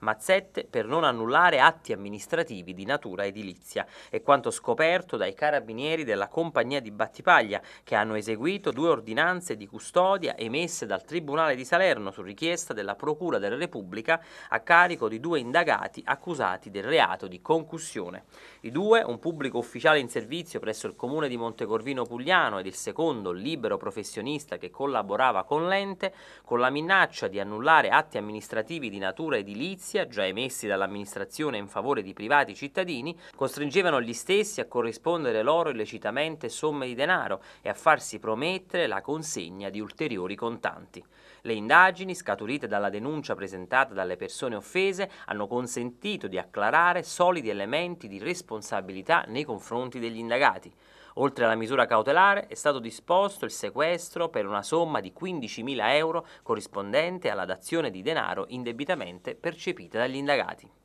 mazzette per non annullare atti amministrativi di natura edilizia. È quanto scoperto dai carabinieri della compagnia di Battipaglia che hanno eseguito due ordinanze di custodia emesse dal Tribunale di Salerno su richiesta della Procura della Repubblica a carico di due indagati accusati del reato di concussione. I due, un pubblico ufficiale in servizio presso il comune di Montecorvino Pugliano ed il secondo, libero professionista che collaborava con l'ente, con la minaccia di annullare atti amministrativi di natura edilizia edilizia già emessi dall'amministrazione in favore di privati cittadini costringevano gli stessi a corrispondere loro illecitamente somme di denaro e a farsi promettere la consegna di ulteriori contanti. Le indagini, scaturite dalla denuncia presentata dalle persone offese, hanno consentito di acclarare solidi elementi di responsabilità nei confronti degli indagati. Oltre alla misura cautelare è stato disposto il sequestro per una somma di 15.000 euro corrispondente alla dazione di denaro indebitamente percepita dagli indagati.